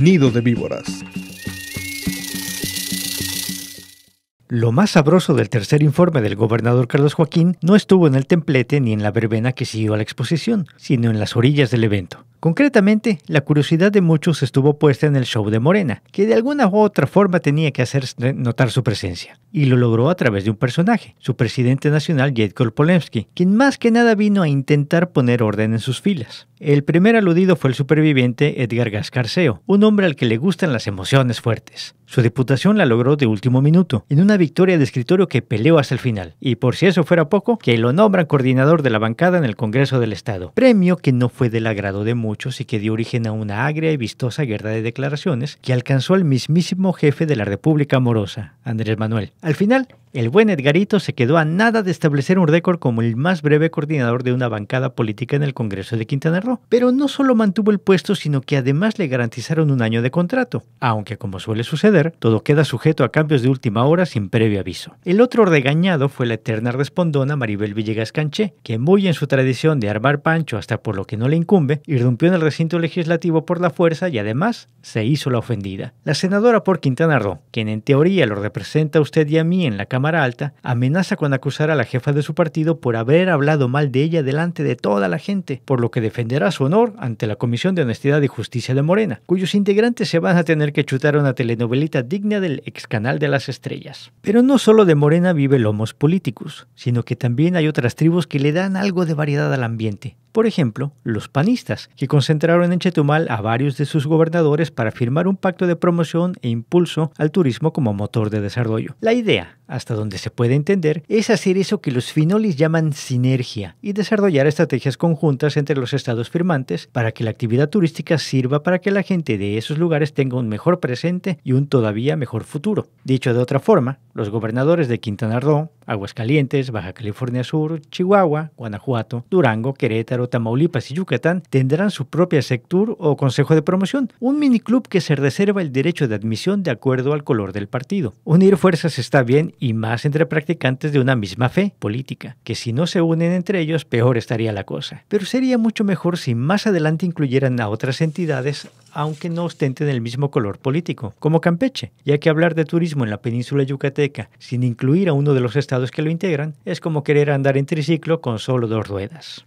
Nido de víboras. Lo más sabroso del tercer informe del gobernador Carlos Joaquín no estuvo en el templete ni en la verbena que siguió a la exposición, sino en las orillas del evento. Concretamente, la curiosidad de muchos estuvo puesta en el show de Morena, que de alguna u otra forma tenía que hacer notar su presencia y lo logró a través de un personaje, su presidente nacional Jedkor Polemski, quien más que nada vino a intentar poner orden en sus filas. El primer aludido fue el superviviente Edgar Gascarceo, un hombre al que le gustan las emociones fuertes. Su diputación la logró de último minuto, en una victoria de escritorio que peleó hasta el final, y por si eso fuera poco, que lo nombran coordinador de la bancada en el Congreso del Estado, premio que no fue del agrado de muchos y que dio origen a una agria y vistosa guerra de declaraciones que alcanzó al mismísimo jefe de la República Amorosa, Andrés Manuel. Al final, el buen Edgarito se quedó a nada de establecer un récord como el más breve coordinador de una bancada política en el Congreso de Quintana Roo, pero no solo mantuvo el puesto, sino que además le garantizaron un año de contrato, aunque como suele suceder, todo queda sujeto a cambios de última hora sin previo aviso. El otro regañado fue la eterna respondona Maribel Villegas Canché, que muy en su tradición de armar pancho hasta por lo que no le incumbe, irrumpió en el recinto legislativo por la fuerza y además se hizo la ofendida. La senadora por Quintana Roo, quien en teoría lo representa a usted y a mí en la Cámara Mara Alta, amenaza con acusar a la jefa de su partido por haber hablado mal de ella delante de toda la gente, por lo que defenderá su honor ante la Comisión de Honestidad y Justicia de Morena, cuyos integrantes se van a tener que chutar una telenovelita digna del ex canal de las estrellas. Pero no solo de Morena vive Lomos políticos, sino que también hay otras tribus que le dan algo de variedad al ambiente. Por ejemplo, los panistas, que concentraron en Chetumal a varios de sus gobernadores para firmar un pacto de promoción e impulso al turismo como motor de desarrollo. La idea, hasta donde se puede entender, es hacer eso que los finolis llaman sinergia y desarrollar estrategias conjuntas entre los estados firmantes para que la actividad turística sirva para que la gente de esos lugares tenga un mejor presente y un todavía mejor futuro. Dicho de otra forma, los gobernadores de Quintana Roo, Aguascalientes, Baja California Sur, Chihuahua, Guanajuato, Durango, Querétaro, Tamaulipas y Yucatán tendrán su propia sector o consejo de promoción, un miniclub que se reserva el derecho de admisión de acuerdo al color del partido. Unir fuerzas está bien y más entre practicantes de una misma fe política, que si no se unen entre ellos peor estaría la cosa. Pero sería mucho mejor si más adelante incluyeran a otras entidades aunque no ostenten el mismo color político, como Campeche, ya que hablar de turismo en la península yucateca sin incluir a uno de los estados que lo integran es como querer andar en triciclo con solo dos ruedas.